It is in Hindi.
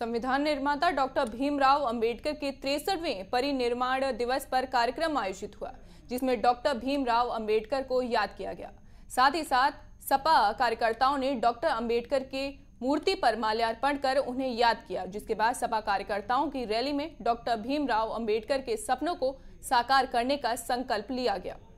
संविधान निर्माता डॉक्टर भीमराव अंबेडकर के तिरसठवें परिनिर्माण दिवस पर कार्यक्रम आयोजित हुआ जिसमें डॉक्टर भीमराव अंबेडकर को याद किया गया साथ ही साथ सपा कार्यकर्ताओं ने डॉक्टर अंबेडकर के मूर्ति पर माल्यार्पण कर उन्हें याद किया जिसके बाद सपा कार्यकर्ताओं की रैली में डॉक्टर भीमराव अंबेडकर के सपनों को साकार करने का संकल्प लिया गया